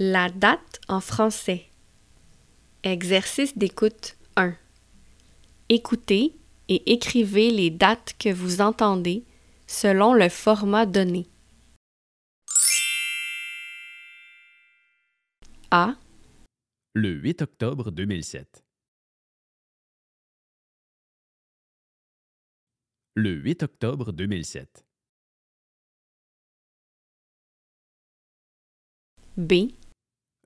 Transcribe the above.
La date en français. Exercice d'écoute 1. Écoutez et écrivez les dates que vous entendez selon le format donné. A. Le 8 octobre 2007. Le 8 octobre 2007. B